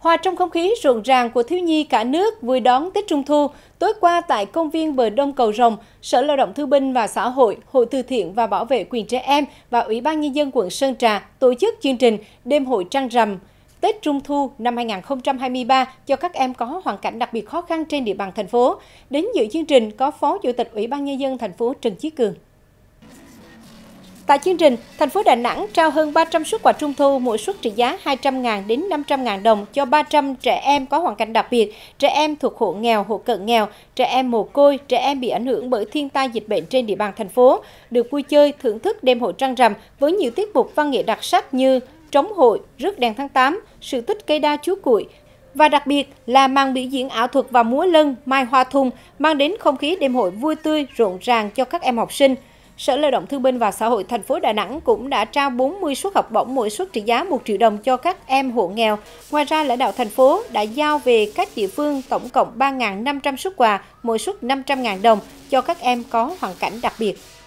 Hòa trong không khí rộn ràng của thiếu nhi cả nước vui đón Tết Trung Thu, tối qua tại công viên bờ Đông Cầu Rồng, Sở Lao động Thương binh và Xã hội, Hội Từ thiện và Bảo vệ quyền trẻ em và Ủy ban Nhân dân quận Sơn Trà tổ chức chương trình Đêm hội trăng rằm Tết Trung Thu năm 2023 cho các em có hoàn cảnh đặc biệt khó khăn trên địa bàn thành phố. Đến dự chương trình có Phó Chủ tịch Ủy ban Nhân dân thành phố Trần Chí Cường. Tại chương trình, thành phố Đà Nẵng trao hơn 300 suất quà trung thu, mỗi suất trị giá 200.000 đến 500.000 đồng cho 300 trẻ em có hoàn cảnh đặc biệt, trẻ em thuộc hộ nghèo, hộ cận nghèo, trẻ em mồ côi, trẻ em bị ảnh hưởng bởi thiên tai dịch bệnh trên địa bàn thành phố, được vui chơi, thưởng thức đêm hội trăng rằm với nhiều tiết mục văn nghệ đặc sắc như trống hội, rước đèn tháng 8, sự tích cây đa chú cuội, và đặc biệt là màn biểu diễn ảo thuật và múa lân Mai Hoa Thung mang đến không khí đêm hội vui tươi, rộn ràng cho các em học sinh – Sở Lao động Thương binh và Xã hội thành phố Đà Nẵng cũng đã trao 40 suất học bổng mỗi suất trị giá 1 triệu đồng cho các em hộ nghèo. Ngoài ra, lãnh đạo thành phố đã giao về các địa phương tổng cộng 3.500 suất quà, mỗi suất 500.000 đồng cho các em có hoàn cảnh đặc biệt.